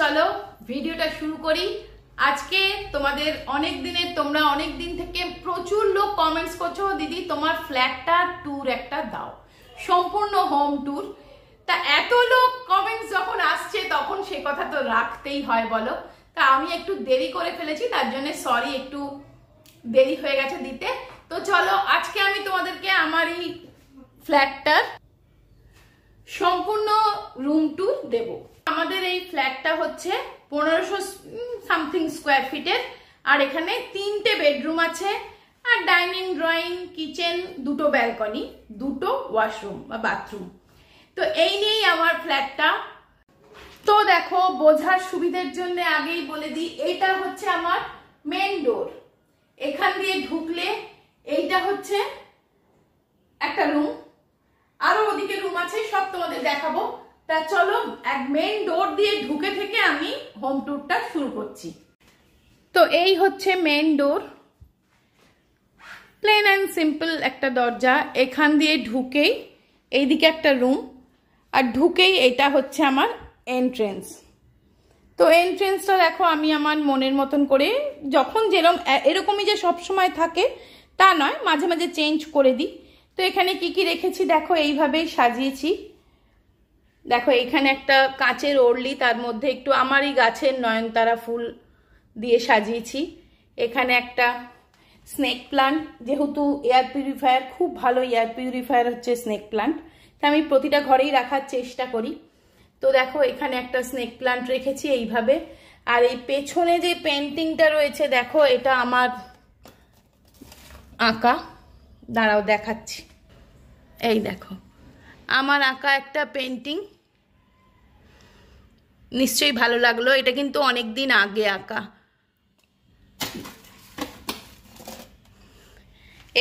চলো ভিডিওটা শুরু করি আজকে তোমাদের অনেক দিনের তোমরা অনেক দিন থেকে প্রচুর লোক কমেন্টস করছো দিদি তোমার ফ্ল্যাটটা ট্যুর একটা দাও সম্পূর্ণ হোম ট্যুর তা এত লোক কমেন্টস যখন আসছে তখন সে কথা তো রাখতেই হয় বলো তা আমি একটু দেরি করে ফেলেছি তার জন্য সরি একটু দেরি হয়ে গেছে দিতে তো চলো আজকে আমি তোমাদেরকে আমার এই ফ্ল্যাটটার সম্পূর্ণ রুম ট্যুর দেবো আমাদের এই ফ্ল্যাটটা হচ্ছে পনেরোশো সামথিং স্কোয়ার ফিটের আর এখানে তিনটে বেডরুম আছে আর ডাইনিং ড্রয়িং কিচেন দুটো ব্যালকনি দুটো ওয়াশরুম বা বাথরুম তো এই নিয়েই আমার ফ্ল্যাটটা তো দেখো বোঝার সুবিধের জন্য আগেই বলে দিই এটা হচ্ছে আমার মেন ডোর এখান দিয়ে ঢুকলে এইটা হচ্ছে একটা রুম আরো ওদিকে রুম আছে সব তোমাদের দেখাবো তা চলো এক মেন ডোর দিয়ে ঢুকে থেকে আমি হোম ট্যুরটা শুরু করছি তো এই হচ্ছে main door plain and simple একটা দরজা এখান দিয়ে ঢুকেই এইদিকে একটা রুম আর ঢুকেই এটা হচ্ছে আমার এন্ট্রেন্স তো এন্ট্রেন্সটা দেখো আমি আমার মনের মতন করে যখন যেরকম এরকমই যে সব সময় থাকে তা নয় মাঝে মাঝে চেঞ্জ করে দিই তো এখানে কি কি রেখেছি দেখো এইভাবেই সাজিয়েছি দেখো এখানে একটা কাঁচের ওড়লি তার মধ্যে একটু আমারই গাছের নয়নতারা ফুল দিয়ে সাজিয়েছি এখানে একটা স্নেক প্লান্ট যেহেতু এয়ার পিউরিফায়ার খুব ভালো এয়ার পিউরিফায়ার হচ্ছে স্নেক প্লান্ট তা আমি প্রতিটা ঘরেই রাখার চেষ্টা করি তো দেখো এখানে একটা স্নেক প্লান্ট রেখেছি এইভাবে আর এই পেছনে যে পেন্টিংটা রয়েছে দেখো এটা আমার আঁকা দাঁড়াও দেখাচ্ছি এই দেখো আমার আঁকা একটা পেন্টিং নিশ্চয়ই ভালো লাগলো এটা কিন্তু অনেক দিন আগে আঁকা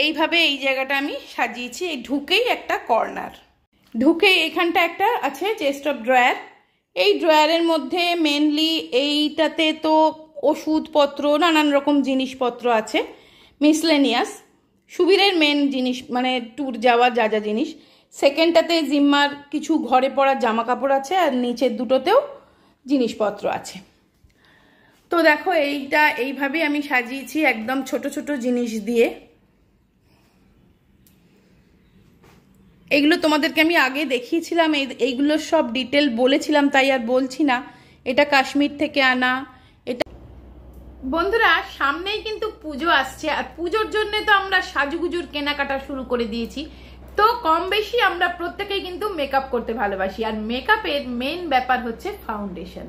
এইভাবে এই জায়গাটা আমি সাজিয়েছি এই ঢুকেই একটা কর্নার ঢুকে এখানটা একটা আছে চেস্ট অফ ড্রয়ার এই ড্রয়ারের মধ্যে মেনলি এইটাতে তো ওষুধপত্র নানান রকম জিনিসপত্র আছে মিসলেনিয়াস সুবীরের মেন জিনিস মানে ট্যুর যাওয়া যা যা জিনিস সেকেন্ডটাতে জিম্মার কিছু ঘরে পড়ার জামা কাপড় আছে আর নিচের দুটোতেও জিনিসপত্র আছে তো দেখো এইটা এইভাবে আমি সাজিয়েছি একদম ছোট ছোট জিনিস দিয়ে এগুলো তোমাদেরকে আমি আগে দেখিয়েছিলাম এই এইগুলো সব ডিটেল বলেছিলাম তাই আর বলছি না এটা কাশ্মীর থেকে আনা এটা বন্ধুরা সামনেই কিন্তু পুজো আসছে আর পুজোর জন্য তো আমরা সাজুগুজুর কেনাকাটা শুরু করে দিয়েছি তো কম বেশি আমরা প্রত্যেকেই কিন্তু মেকআপ করতে ভালোবাসি আর মেকআপের মেন ব্যাপার হচ্ছে ফাউন্ডেশন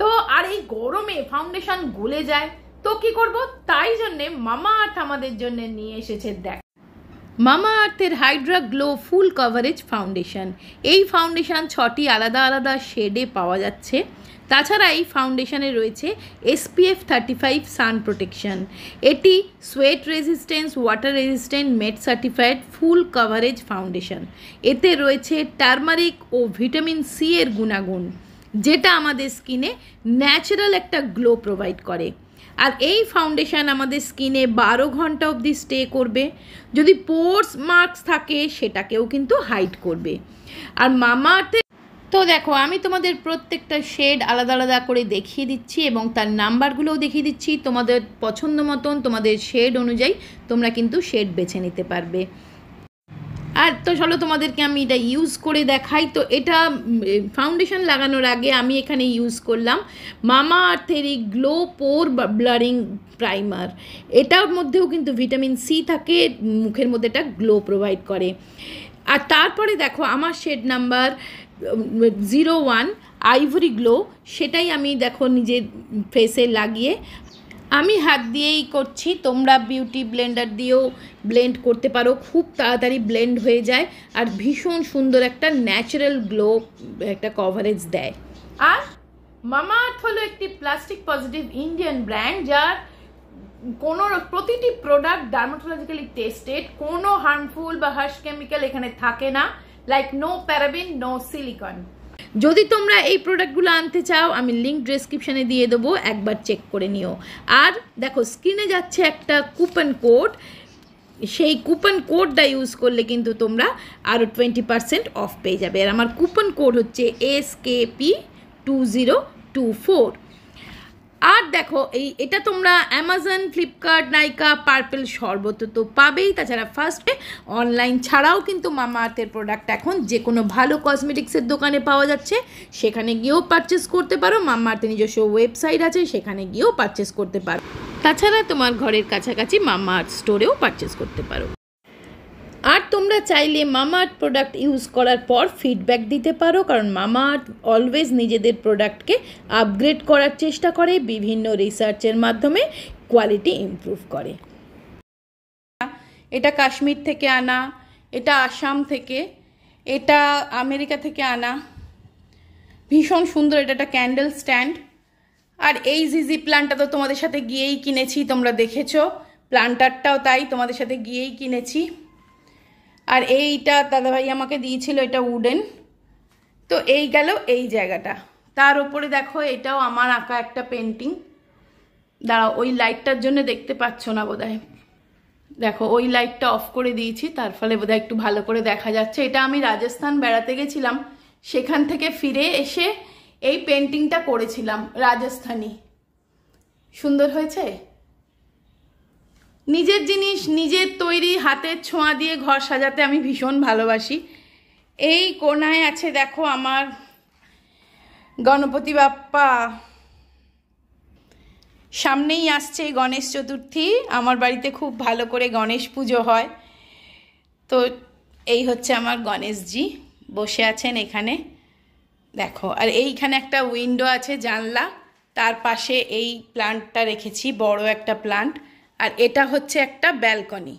তো আর এই গরমে ফাউন্ডেশন গলে যায় তো কি করব তাই জন্যে মামা আর্থ আমাদের জন্য নিয়ে এসেছে দেখ মামা আর্থের hydra glow full coverage foundation এই ফাউন্ডেশন ছটি আলাদা আলাদা শেডে পাওয়া যাচ্ছে তাছাড়া এই ফাউন্ডেশনে রয়েছে SPF thirty five sun protection এটি sweat resistance water resistant matte certified full coverage foundation এতে রয়েছে টার্মারিক ও ভিটামিন সি এর গুণাগুণ যেটা আমাদের স্কিনে ন্যাচারাল একটা গ্লো প্রোভাইড করে আর এই ফাউন্ডেশন আমাদের স্কিনে বারো ঘন্টা অবধি স্টে করবে যদি পোর্স মার্কস থাকে সেটাকেও কিন্তু হাইট করবে আর মামা আর্থের তো দেখো আমি তোমাদের প্রত্যেকটা শেড আলাদা আলাদা করে দেখিয়ে দিচ্ছি এবং তার নাম্বারগুলোও দেখিয়ে দিচ্ছি তোমাদের পছন্দ মতন তোমাদের শেড অনুযায়ী তোমরা কিন্তু শেড বেছে নিতে পারবে আর তো চলো তোমাদেরকে আমি এটা ইউজ করে দেখাই তো এটা ফাউন্ডেশন লাগানোর আগে আমি এখানে ইউজ করলাম মামা আর্থের এই গ্লো পোর ব্লারিং প্রাইমার এটার মধ্যেও কিন্তু ভিটামিন সি থাকে মুখের মধ্যে এটা গ্লো প্রোভাইড করে আর তারপরে দেখো আমার shade number zero one ivory glow সেটাই আমি দেখো নিজের ফেসে লাগিয়ে আমি হাত দিয়েই করছি তোমরা বিউটি ব্লেন্ডার দিয়েও ব্লেন্ড করতে পারো খুব তাড়াতাড়ি ব্লেন্ড হয়ে যায় আর ভীষণ সুন্দর একটা ন্যাচারাল গ্লো একটা কভারেজ দেয় আর মামাআর্থ হলো একটি প্লাস্টিক পজিটিভ ইন্ডিয়ান ব্র্যান্ড যার কোনো প্রতিটি প্রোডাক্ট ডার্মাটোলজিক্যালি টেস্টেড কোনো হার্মফুল বা হার্স কেমিক্যাল এখানে থাকে না like no paraben, no silicone যদি তোমরা এই প্রোডাক্টগুলো আনতে চাও আমি লিঙ্ক ডিসক্রিপশানে দিয়ে দেবো একবার চেক করে নিও আর দেখো স্ক্রিনে যাচ্ছে একটা কুপন কোড সেই কুপন কোডটা ইউজ করলে কিন্তু তোমরা আরও টোয়েন্টি পারসেন্ট অফ পেয়ে যাবে আর আমার কুপন কোড হচ্ছে S K P two zero two four আর দেখো এই এটা তোমরা অ্যামাজন ফ্লিপকার্ট নাইকা পার্পেল শরবত তো পাবেই তাছাড়া ফার্স্টে অনলাইন ছাড়াও কিন্তু মামা আর্থের প্রোডাক্ট এখন যে কোনো ভালো কসমেটিক্সের দোকানে পাওয়া যাচ্ছে সেখানে গিয়েও পারচেস করতে পারো মামা আর্থের নিজস্ব ওয়েবসাইট আছে সেখানে গিয়েও পারচেস করতে পারো তাছাড়া তোমার ঘরের কাছাকাছি মামা আর্থ স্টোরেও পারচেস করতে পারো আর তোমরা চাইলে মামা আর্থ প্রোডাক্ট ইউজ করার পর ফিডব্যাক দিতে পারো কারণ মামা অলওয়েজ নিজেদের প্রোডাক্টকে আপগ্রেড করার চেষ্টা করে বিভিন্ন রিসার্চের মাধ্যমে কোয়ালিটি ইম্প্রুভ করে এটা কাশ্মীর থেকে আনা এটা আসাম থেকে এটা আমেরিকা থেকে আনা ভীষণ সুন্দর এটা একটা ক্যান্ডেল স্ট্যান্ড আর এই জিজি প্ল্যান্টটা তো তোমাদের সাথে গিয়েই কিনেছি তোমরা দেখেছো প্ল্যান্টারটাও তাই তোমাদের সাথে গিয়েই কিনেছি আর এইটা দাদাভাই আমাকে দিয়েছিল এটা উডেন তো এই গেল এই জায়গাটা তার ওপরে দেখো এটাও আমার আঁকা একটা পেন্টিং দাঁড়াও ওই লাইটটার জন্য দেখতে পাচ্ছ না বোধ দেখো ওই লাইটটা অফ করে দিয়েছি তার ফলে বোধহয় একটু ভালো করে দেখা যাচ্ছে এটা আমি রাজস্থান বেড়াতে গেছিলাম সেখান থেকে ফিরে এসে এই পেন্টিংটা করেছিলাম রাজস্থানী সুন্দর হয়েছে নিজের জিনিস নিজের তৈরি হাতের ছোঁয়া দিয়ে ঘর সাজাতে আমি ভীষণ ভালোবাসি এই কোনায় আছে দেখো আমার গণপতি বাপ্পা সামনেই আসছে গণেশ চতুর্থী আমার বাড়িতে খুব ভালো করে গণেশ পুজো হয় তো এই হচ্ছে আমার গণেশজি বসে আছেন এখানে দেখো আর এইখানে একটা উইন্ডো আছে জানলা তার পাশে এই প্লান্টটা রেখেছি বড় একটা প্লান্ট আর এটা হচ্ছে একটা ব্যালকনি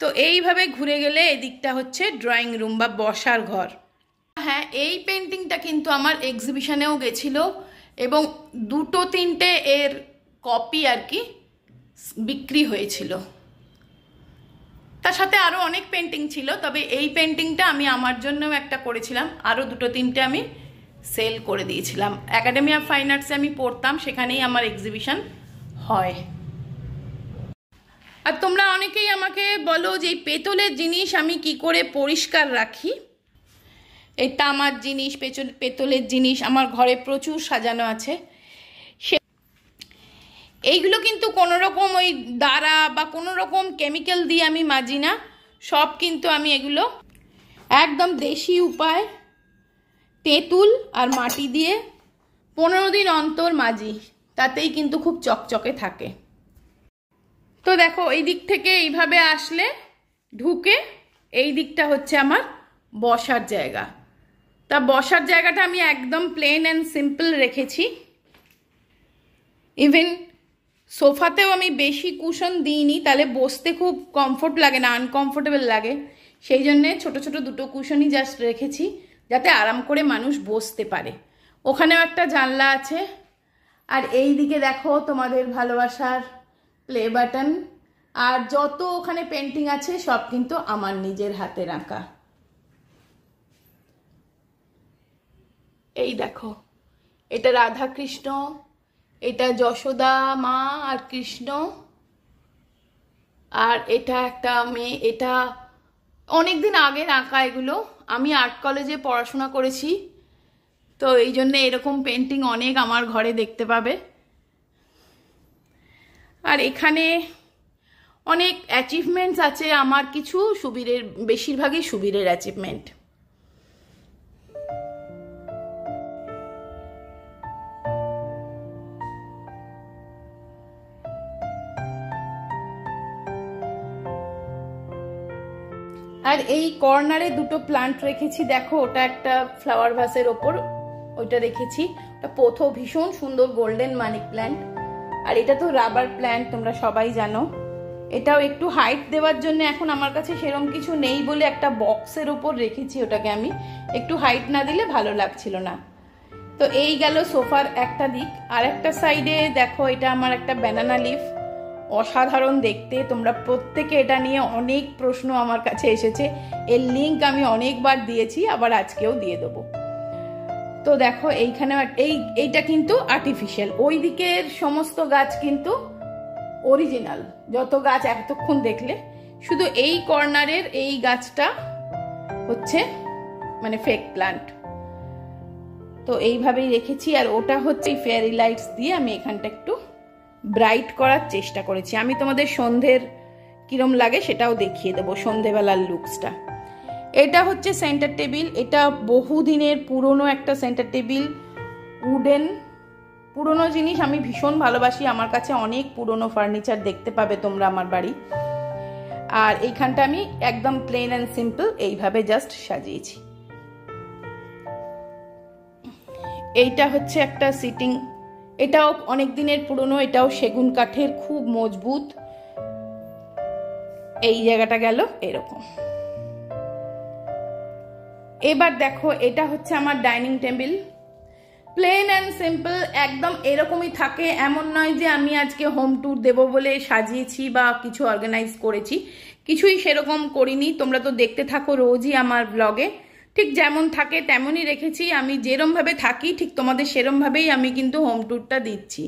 তো এইভাবে ঘুরে গেলে এদিকটা হচ্ছে ড্রয়িং রুম বা বসার ঘর হ্যাঁ এই পেন্টিংটা কিন্তু আমার এক্সিবিশনেও গেছিলো এবং দুটো তিনটে এর কপি আর কি বিক্রি হয়েছিল তার সাথে আরও অনেক পেন্টিং ছিল তবে এই পেন্টিংটা আমি আমার জন্যও একটা করেছিলাম আরও দুটো তিনটে আমি সেল করে দিয়েছিলাম অ্যাকাডেমি অফ ফাইন আর্টসে আমি পড়তাম সেখানেই আমার এক্সিবিশন হয় আর তোমরা অনেকেই আমাকে বলো যে এই পেতলের জিনিস আমি কি করে পরিষ্কার রাখি এই তামার জিনিস পেচল পেতলের জিনিস আমার ঘরে প্রচুর সাজানো আছে সে এইগুলো কিন্তু কোনোরকম ওই দাঁড়া বা কোনো রকম কেমিক্যাল দিয়ে আমি মাজি না সব কিন্তু আমি এগুলো একদম দেশি উপায় তেঁতুল আর মাটি দিয়ে পনেরো দিন অন্তর মাজি তাতেই কিন্তু খুব চকচকে থাকে তো দেখো এই দিক থেকে এইভাবে আসলে ঢুকে এই দিকটা হচ্ছে আমার বসার জায়গা তা বসার জায়গাটা আমি একদম প্লেন অ্যান্ড সিম্পল রেখেছি ইভেন সোফাতেও আমি বেশি কুশন দিইনি তাহলে বসতে খুব কমফোর্ট লাগে না আনকমফোর্টেবল লাগে সেই জন্যে ছোট ছোট দুটো কুশনই জাস্ট রেখেছি যাতে আরাম করে মানুষ বসতে পারে ওখানেও একটা জানলা আছে আর এই দিকে দেখো তোমাদের ভালোবাসার প্লে বাটন আর যত ওখানে পেন্টিং আছে সব কিন্তু আমার নিজের হাতে আঁকা এই দেখো এটা রাধা কৃষ্ণ এটা যশোদা মা আর কৃষ্ণ আর এটা একটা মেয়ে এটা অনেক দিন আগে আঁকা এগুলো আমি আর্ট কলেজে পড়াশোনা করেছি তো এই জন্য এরকম পেন্টিং অনেক আমার ঘরে দেখতে পাবে আর এখানে অনেক অ্যাচিভমেন্টস আছে আমার কিছু সুবীরের বেশিরভাগই সুবীরের অ্যাচিভমেন্ট আর এই কর্নারে দুটো প্লান্ট রেখেছি দেখো ওটা একটা ফ্লাওয়ার ভাসের ওপর ওইটা রেখেছি ওটা পোথো ভীষণ সুন্দর গোল্ডেন মানিক প্ল্যান্ট আর এটা তো রাবার প্ল্যান্ট তোমরা সবাই জানো এটাও একটু হাইট দেওয়ার জন্য এখন আমার কাছে সেরম কিছু নেই বলে একটা বক্সের ওপর রেখেছি ওটাকে আমি একটু হাইট না দিলে ভালো লাগছিল না তো এই গেল সোফার একটা দিক আর একটা সাইডে দেখো এটা আমার একটা ব্যানানা লিফ অসাধারণ দেখতে তোমরা প্রত্যেকে এটা নিয়ে অনেক প্রশ্ন আমার কাছে এসেছে এর লিঙ্ক আমি অনেকবার দিয়েছি আবার আজকেও দিয়ে দেবো তো দেখো এইখানে এই এইটা কিন্তু আর্টিফিশিয়াল ওই দিকের সমস্ত গাছ কিন্তু অরিজিনাল যত গাছ এতক্ষণ দেখলে শুধু এই কর্নারের এই গাছটা হচ্ছে মানে ফেক প্লান্ট তো এইভাবেই রেখেছি আর ওটা হচ্ছে ফেয়ারি লাইটস দিয়ে আমি এখানটা একটু ব্রাইট করার চেষ্টা করেছি আমি তোমাদের সন্ধ্যের কিরম লাগে সেটাও দেখিয়ে দেবো সন্ধেবেলার লুকসটা এটা হচ্ছে সেন্টার টেবিল এটা বহুদিনের পুরনো একটা সেন্টার টেবিল উডেন পুরনো জিনিস আমি ভীষণ ভালোবাসি আমার কাছে অনেক পুরনো ফার্নিচার দেখতে পাবে তোমরা আমার বাড়ি আর এইখানটা আমি একদম প্লেন অ্যান্ড সিম্পল এইভাবে জাস্ট সাজিয়েছি এইটা হচ্ছে একটা সিটিং এটাও অনেক দিনের পুরনো এটাও সেগুন কাঠের খুব মজবুত এই জায়গাটা গেল এরকম এবার দেখো এটা হচ্ছে আমার dining table plain and simple একদম এরকমই থাকে এমন নয় যে আমি আজকে হোম ট্যুর দেব বলে সাজিয়েছি বা কিছু অর্গানাইজ করেছি কিছুই সেরকম করিনি তোমরা তো দেখতে থাকো রোজই আমার ব্লগে ঠিক যেমন থাকে তেমনই রেখেছি আমি যেরমভাবে থাকি ঠিক তোমাদের সেরমভাবেই আমি কিন্তু হোম ট্যুরটা দিচ্ছি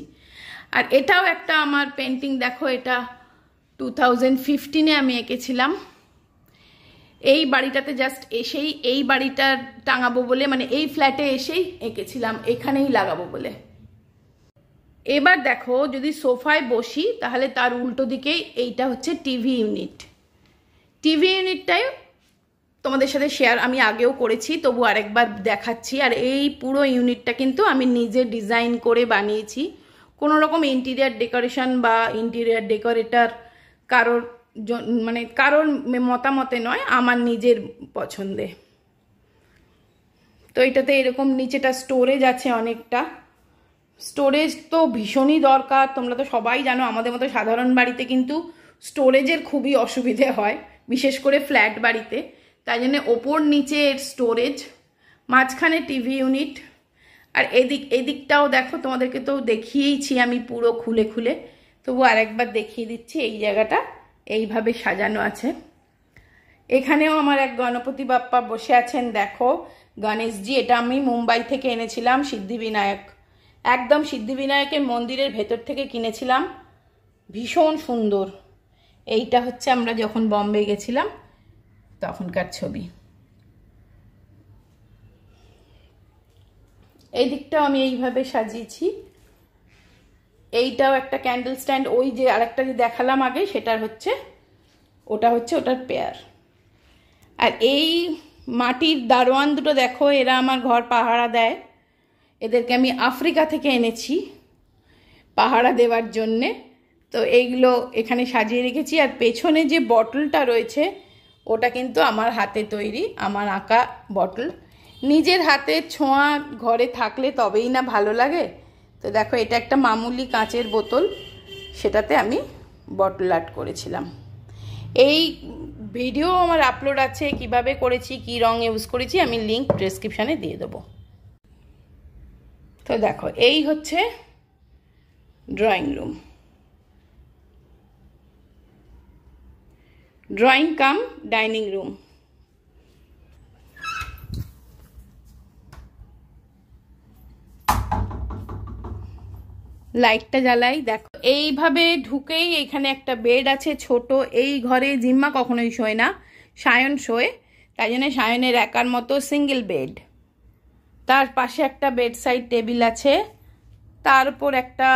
আর এটাও একটা আমার পেন্টিং দেখো এটা টু থাউজেন্ড ফিফটিনে আমি এঁকেছিলাম এই বাড়িটাতে জাস্ট এসেই এই বাড়িটা টাঙাবো বলে মানে এই ফ্ল্যাটে এসেই এঁকেছিলাম এখানেই লাগাবো বলে এবার দেখো যদি সোফায় বসি তাহলে তার উল্টো দিকেই এইটা হচ্ছে টিভি ইউনিট টিভি ইউনিটটাই তোমাদের সাথে শেয়ার আমি আগেও করেছি তবু আরেকবার দেখাচ্ছি আর এই পুরো ইউনিটটা কিন্তু আমি নিজে ডিজাইন করে বানিয়েছি কোনো রকম ইন্টিরিয়ার ডেকোরেশন বা ইন্টিরিয়ার ডেকোরেটর কারোর মানে কারোর মতামতে নয় আমার নিজের পছন্দে তো এটাতে এরকম নিচেটা স্টোরেজ আছে অনেকটা স্টোরেজ তো ভীষণই দরকার তোমরা তো সবাই জানো আমাদের মতো সাধারণ বাড়িতে কিন্তু স্টোরেজের খুবই অসুবিধে হয় বিশেষ করে ফ্ল্যাট বাড়িতে তাই জন্য ওপর নিচে এর স্টোরেজ মাঝখানে টিভি ইউনিট আর এদিক এদিকটাও দেখো তোমাদেরকে তো দেখিয়েইছি আমি পুরো খুলে খুলে তবু আরেকবার দেখিয়ে দিচ্ছি এই জায়গাটা এইভাবে সাজানো আছে এখানেও আমার এক গণপতি বাপ্পা বসে আছেন দেখো গণেশজি এটা আমি মুম্বাই থেকে এনেছিলাম সিদ্ধিবিনায়ক একদম সিদ্ধিবিনায়কের মন্দিরের ভেতর থেকে কিনেছিলাম ভীষণ সুন্দর এইটা হচ্ছে আমরা যখন বম্বে গেছিলাম তখনকার ছবি এই দিকটাও আমি এইভাবে সাজিয়েছি এইটাও একটা ক্যান্ডেল স্ট্যান্ড ওই যে আরেকটা যে দেখালাম আগে সেটার হচ্ছে ওটা হচ্ছে ওটার পেয়ার আর এই মাটির দারোয়ান দুটো দেখো এরা আমার ঘর পাহারা দেয় এদেরকে আমি আফ্রিকা থেকে এনেছি পাহারা দেওয়ার জন্যে তো এইগুলো এখানে সাজিয়ে রেখেছি আর পেছনে যে বটলটা রয়েছে ওটা কিন্তু আমার হাতে তৈরি আমার আঁকা বটল নিজের হাতে ছোঁয়া ঘরে থাকলে তবেই না ভালো লাগে তো দেখো এটা একটা মামুলি কাঁচের বোতল সেটাতে আমি বটল আর্ট করেছিলাম এই ভিডিও আমার আপলোড আছে কিভাবে করেছি কি রং ইউজ করেছি আমি লিঙ্ক ডেসক্রিপশানে দিয়ে দেবো তো দেখো এই হচ্ছে drawing room drawing cum dining room লাইটটা জ্বালাই দেখো এইভাবে ঢুকেই এখানে একটা বেড আছে ছোট এই ঘরে জিম্মা কখনোই শোয় না সায়ন শোয় তাই জন্য সায়নের একার মতো সিঙ্গেল বেড তার পাশে একটা বেড সাইড টেবিল আছে তারপর একটা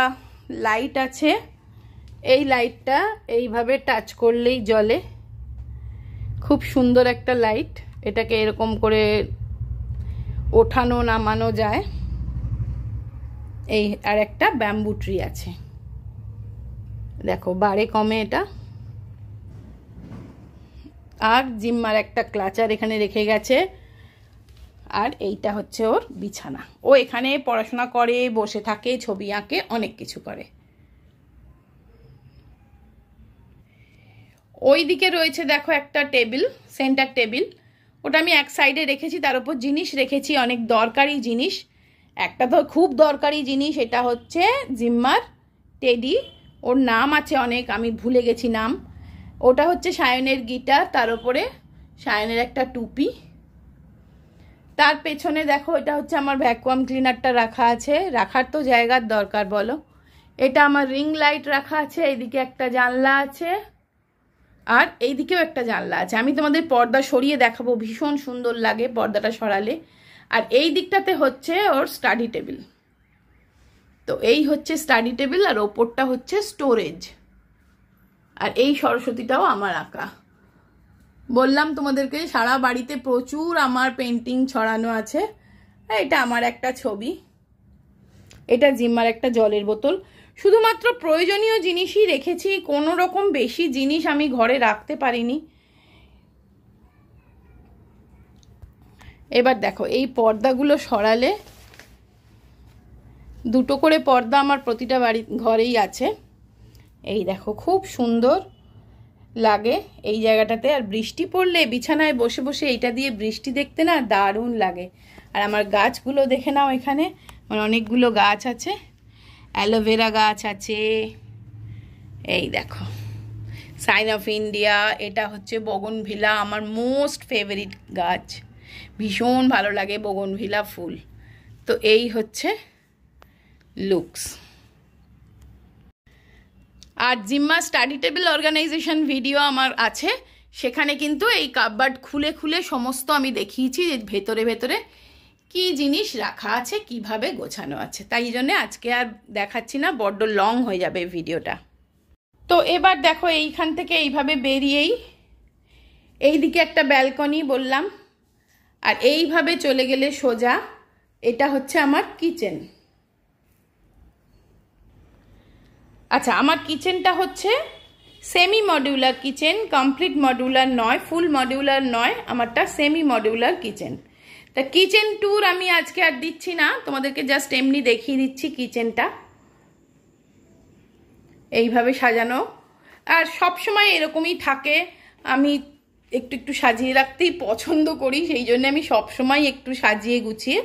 লাইট আছে এই লাইটটা এইভাবে টাচ করলেই জলে খুব সুন্দর একটা লাইট এটাকে এরকম করে ওঠানো নামানো যায় এই আর একটা ব্যাম্বু ট্রি আছে দেখো বারে কমে এটা আর জিম্মার একটা ক্লাচার এখানে রেখে গেছে আর এইটা হচ্ছে ওর বিছানা ও এখানে পড়াশোনা করে বসে থাকে ছবি আঁকে অনেক কিছু করে ওই দিকে রয়েছে দেখো একটা টেবিল সেন্টার টেবিল ওটা আমি এক সাইডে রেখেছি তার উপর জিনিস রেখেছি অনেক দরকারি জিনিস একটা তো খুব দরকারি জিনিস এটা হচ্ছে জিম্মার টেডি ওর নাম আছে অনেক আমি ভুলে গেছি নাম ওটা হচ্ছে সায়নের গিটার তার উপরে সায়নের একটা টুপি তার পেছনে দেখো এটা হচ্ছে আমার ভ্যাকুয়াম ক্লিনারটা রাখা আছে রাখার তো জায়গার দরকার বলো এটা আমার রিং লাইট রাখা আছে এইদিকে একটা জানলা আছে আর এইদিকেও একটা জানলা আছে আমি তোমাদের পর্দা সরিয়ে দেখাবো ভীষণ সুন্দর লাগে পর্দাটা সরালে আর এই দিকটাতে হচ্ছে ওর স্টাডি টেবিল তো এই হচ্ছে স্টাডি টেবিল আর ওপরটা হচ্ছে স্টোরেজ আর এই সরস্বতীটাও আমার আঁকা বললাম তোমাদেরকে সারা বাড়িতে প্রচুর আমার পেন্টিং ছড়ানো আছে এটা আমার একটা ছবি এটা জিম্মার একটা জলের বোতল শুধুমাত্র প্রয়োজনীয় জিনিসই রেখেছি কোনো রকম বেশি জিনিস আমি ঘরে রাখতে পারিনি এবার দেখো এই পর্দাগুলো সরালে দুটো করে পর্দা আমার প্রতিটা বাড়ি ঘরেই আছে এই দেখো খুব সুন্দর লাগে এই জায়গাটাতে আর বৃষ্টি পড়লে বিছানায় বসে বসে এইটা দিয়ে বৃষ্টি দেখতে না দারুণ লাগে আর আমার গাছগুলো দেখে নাও এখানে আমার অনেকগুলো গাছ আছে অ্যালোভেরা গাছ আছে এই দেখো সাইন অফ ইন্ডিয়া এটা হচ্ছে বগন ভিলা আমার মোস্ট ফেভারিট গাছ ভীষণ ভালো লাগে বগনভিলা ফুল তো এই হচ্ছে লুকস আর জিম্মা স্টাডি টেবিল অর্গানাইজেশন ভিডিও আমার আছে সেখানে কিন্তু এই কাপবার্ড খুলে খুলে সমস্ত আমি দেখিয়েছি যে ভেতরে ভেতরে কি জিনিস রাখা আছে কিভাবে গোছানো আছে তাই জন্য আজকে আর দেখাচ্ছি না বড্ড লং হয়ে যাবে ভিডিওটা তো এবার দেখো এইখান থেকে এইভাবে বেরিয়েই এইদিকে একটা ব্যালকনি বললাম আর এইভাবে চলে গেলে সোজা এটা হচ্ছে আমার কিচেন আচ্ছা আমার কিচেনটা হচ্ছে semi modular kitchen complete modular নয় ফুল মডিউলার নয় আমারটা সেমি মডিউলার কিচেন তা কিচেন ট্যুর আমি আজকে আর দিচ্ছি না তোমাদেরকে জাস্ট এমনি দেখিয়ে দিচ্ছি কিচেনটা এইভাবে সাজানো আর সব সময় এরকমই থাকে আমি একটু একটু সাজিয়ে রাখতেই পছন্দ করি সেই জন্য আমি সবসময় একটু সাজিয়ে গুছিয়ে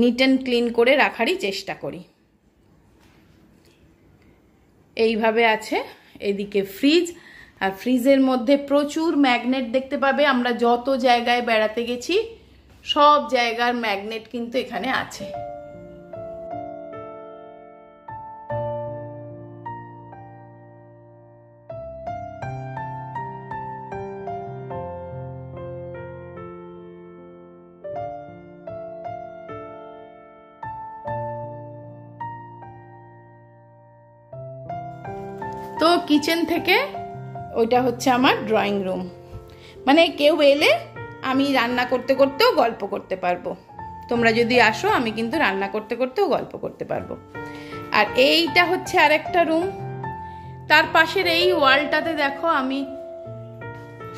নিট অ্যান্ড ক্লিন করে রাখারই চেষ্টা করি এইভাবে আছে এদিকে ফ্রিজ আর ফ্রিজের মধ্যে প্রচুর ম্যাগনেট দেখতে পাবে আমরা যত জায়গায় বেড়াতে গেছি সব জায়গার ম্যাগনেট কিন্তু এখানে আছে কিচেন থেকে ওইটা হচ্ছে আমার ড্রয়িং রুম মানে কেউ এলে আমি রান্না করতে করতেও গল্প করতে পারবো তোমরা যদি আসো আমি কিন্তু রান্না করতে করতেও গল্প করতে পারবো আর এইটা হচ্ছে আর একটা রুম তার পাশের এই ওয়ালটাতে দেখো আমি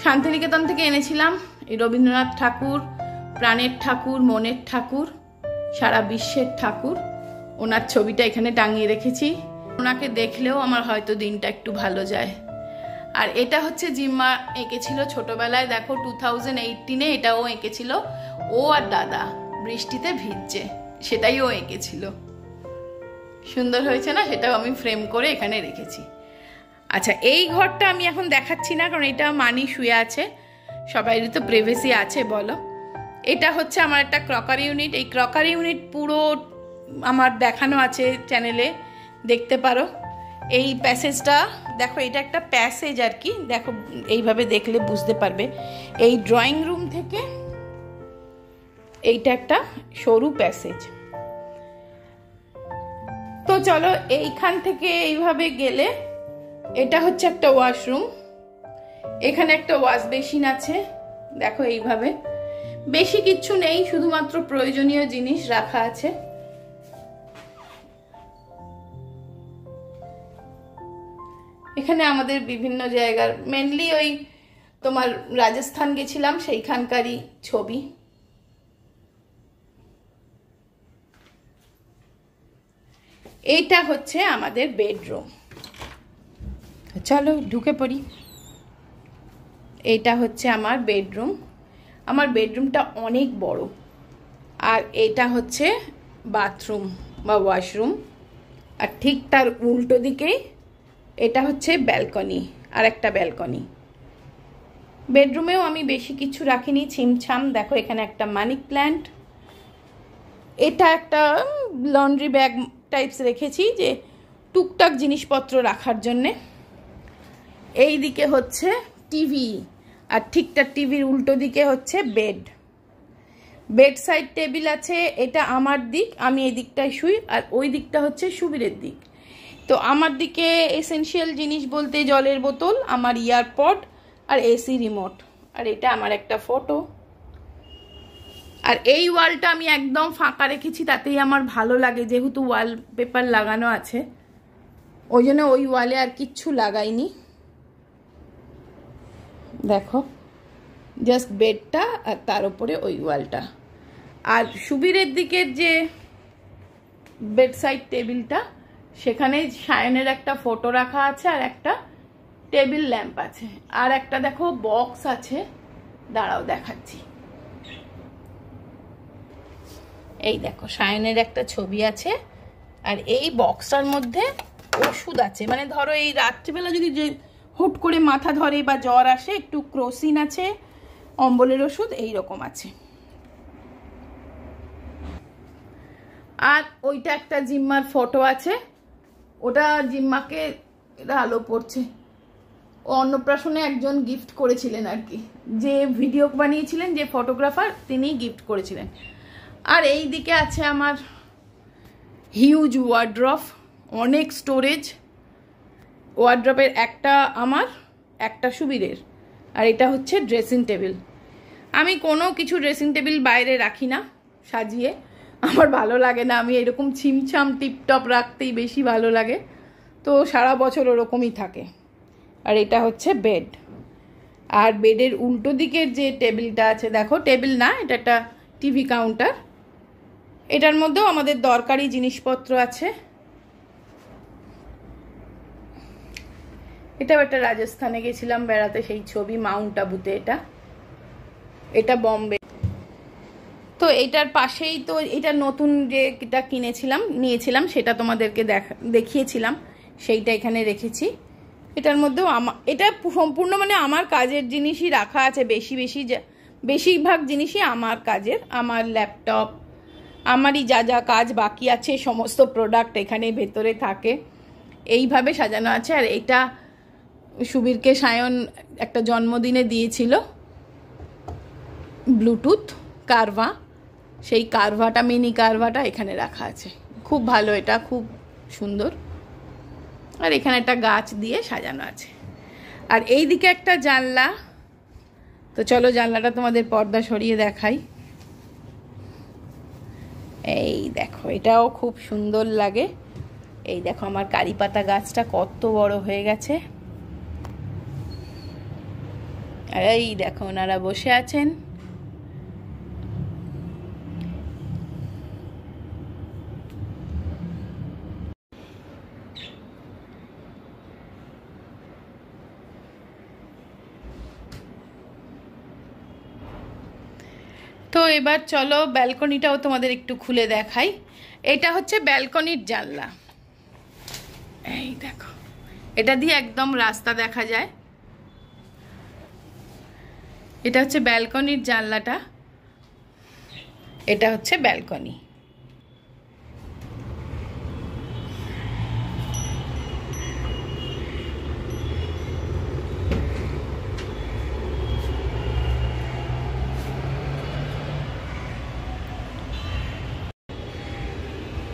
শান্তিনিকেতন থেকে এনেছিলাম এই রবীন্দ্রনাথ ঠাকুর প্রাণের ঠাকুর মনের ঠাকুর সারা বিশ্বের ঠাকুর ওনার ছবিটা এখানে টাঙিয়ে রেখেছি ওনাকে দেখলেও আমার হয়তো দিনটা একটু ভালো যায় আর এটা হচ্ছে জিম্মা এঁকেছিল ছোটবেলায় দেখো টু থাউজেন্ড এইটিনে এটা ও এঁকেছিল ও আর দাদা বৃষ্টিতে ভিজছে সেটাই ও এঁকেছিল সুন্দর হয়েছে না সেটাও আমি ফ্রেম করে এখানে রেখেছি আচ্ছা এই ঘরটা আমি এখন দেখাচ্ছি না কারণ এটা মানি শুয়ে আছে সবাইয়েরই তো প্রেভেসি আছে বলো এটা হচ্ছে আমার একটা ক্রকার ইউনিট এই ক্রকার ইউনিট পুরো আমার দেখানো আছে চ্যানেলে দেখতে পারো এই প্যাসেজটা দেখো এটা একটা প্যাসেজ আর কি দেখো এইভাবে দেখলে বুঝতে পারবে এই ড্রয়িং রুম থেকে এইটা একটা সরু প্যাসেজ তো চলো এইখান থেকে এইভাবে গেলে এটা হচ্ছে একটা ওয়াশরুম এখানে একটা ওয়াশ বেসিন আছে দেখো এইভাবে বেশি কিচ্ছু নেই শুধুমাত্র প্রয়োজনীয় জিনিস রাখা আছে এখানে আমাদের বিভিন্ন জায়গার মেনলি ওই তোমার রাজস্থান গেছিলাম সেইখানকারই ছবি এইটা হচ্ছে আমাদের বেডরুম চলো ঢুকে পড়ি এইটা হচ্ছে আমার বেডরুম আমার বেডরুমটা অনেক বড় আর এটা হচ্ছে বাথরুম বা ওয়াশরুম আর ঠিক তার উল্টো দিকেই এটা হচ্ছে ব্যালকনি আর একটা ব্যালকনি বেডরুমেও আমি বেশি কিছু রাখিনি ছিমছাম দেখো এখানে একটা মানি প্ল্যান্ট এটা একটা লন্ড্রি ব্যাগ টাইপস রেখেছি যে টুকটাক জিনিসপত্র রাখার জন্যে এই দিকে হচ্ছে টিভি আর ঠিকঠাক টিভির উল্টো দিকে হচ্ছে বেড বেড সাইড টেবিল আছে এটা আমার দিক আমি এই দিকটায় শুই আর ওই দিকটা হচ্ছে সুবিরের দিক তো আমার দিকে এসেনশিয়াল জিনিস বলতে জলের বোতল আমার ইয়ারপড আর এসি রিমোট আর এটা আমার একটা ফটো আর এই ওয়ালটা আমি একদম ফাঁকা রেখেছি তাতেই আমার ভালো লাগে যেহেতু ওয়াল পেপার লাগানো আছে ওই জন্য ওই ওয়ালে আর কিচ্ছু লাগাইনি দেখো জাস্ট বেডটা আর তার উপরে ওই ওয়ালটা আর সুবিরের দিকের যে বেডসাইড টেবিলটা সেখানেই সায়নের একটা ফটো রাখা আছে আর একটা টেবিল ল্যাম্প আছে আর একটা দেখো বক্স আছে দাঁড়াও দেখাচ্ছি এই দেখো সায়নের একটা ছবি আছে আর এই বক্সটার মধ্যে ওষুধ আছে মানে ধরো এই রাত্রিবেলা যদি যে হুট করে মাথা ধরে বা জ্বর আসে একটু ক্রোসিন আছে অম্বলের ওষুধ এই রকম আছে আর ওইটা একটা জিম্মার ফটো আছে ওটা জিম্মাকে এটা আলো পড়ছে ও অন্নপ্রাশনে একজন গিফট করেছিলেন আর কি যে ভিডিও বানিয়েছিলেন যে ফটোগ্রাফার তিনি গিফট করেছিলেন আর এই দিকে আছে আমার হিউজ ওয়ার্ড্রফ অনেক স্টোরেজ ওয়ার্ড্রপের একটা আমার একটা সুবিধের আর এটা হচ্ছে ড্রেসিং টেবিল আমি কোনো কিছু ড্রেসিং টেবিল বাইরে রাখি না সাজিয়ে আমার ভালো লাগে না আমি এরকম ছিমছাম টিপটপ রাখতেই বেশি ভালো লাগে তো সারা বছর ওরকমই থাকে আর এটা হচ্ছে বেড আর বেডের উল্টো দিকের যে টেবিলটা আছে দেখো টেবিল না এটা একটা টিভি কাউন্টার এটার মধ্যেও আমাদের দরকারি জিনিসপত্র আছে এটাও একটা রাজস্থানে গেছিলাম বেড়াতে সেই ছবি মাউন্ট আবুতে এটা এটা বম্বে তো এটার পাশেই তো এটা নতুন যেটা কিনেছিলাম নিয়েছিলাম সেটা তোমাদেরকে দেখা দেখিয়েছিলাম সেইটা এখানে রেখেছি এটার মধ্যেও আমা এটা সম্পূর্ণ মানে আমার কাজের জিনিসই রাখা আছে বেশি বেশি বেশিরভাগ জিনিসই আমার কাজের আমার ল্যাপটপ আমারই যা যা কাজ বাকি আছে সমস্ত প্রোডাক্ট এখানে ভেতরে থাকে এইভাবে সাজানো আছে আর এটা সুবীরকে সায়ন একটা জন্মদিনে দিয়েছিল ব্লুটুথ কারভা সেই কারভাটা মিনি কারভাটা এখানে রাখা আছে খুব ভালো এটা খুব সুন্দর আর এখানে একটা গাছ দিয়ে সাজানো আছে আর এই দিকে একটা জানলা তো চলো জানলাটা তোমাদের পর্দা সরিয়ে দেখাই এই দেখো এটাও খুব সুন্দর লাগে এই দেখো আমার কারি পাতা গাছটা কত বড় হয়ে গেছে আর এই দেখো ওনারা বসে আছেন তো এবার চলো ব্যালকনিটাও তোমাদের একটু খুলে দেখাই এটা হচ্ছে ব্যালকনির জানলা এই দেখো এটা দিয়ে একদম রাস্তা দেখা যায় এটা হচ্ছে ব্যালকনির জানলাটা এটা হচ্ছে ব্যালকনি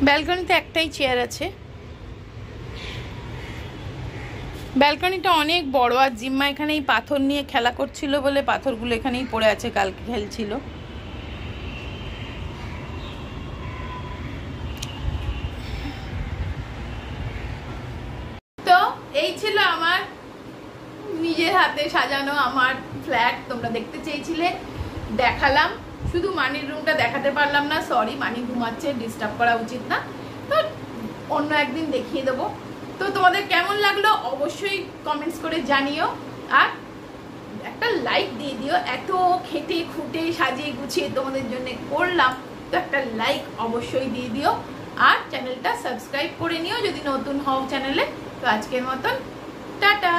ব্যালকনিতে একটাই চেয়ার আছে ব্যালকনিটা অনেক বড় আর জিম্মা এখানে এই পাথর নিয়ে খেলা করছিল বলে পাথরগুলো এখানেই পড়ে আছে কালকে খেলছিল তো এই ছিল আমার নিজের হাতে সাজানো আমার ফ্ল্যাট তোমরা দেখতে চেয়েছিলে দেখালাম শুধু মানির রুমটা দেখাতে পারলাম না সরি মানি ঘুমাচ্ছে ডিস্টার্ব করা উচিত না তো অন্য একদিন দেখিয়ে দেবো তো তোমাদের কেমন লাগলো অবশ্যই কমেন্টস করে জানিও আর একটা লাইক দিয়ে দিও এত খেটে খুঁটে সাজিয়ে গুছিয়ে তোমাদের জন্য করলাম তো একটা লাইক অবশ্যই দিয়ে দিও আর চ্যানেলটা সাবস্ক্রাইব করে নিও যদি নতুন হও চ্যানেলে তো আজকের মতন টাটা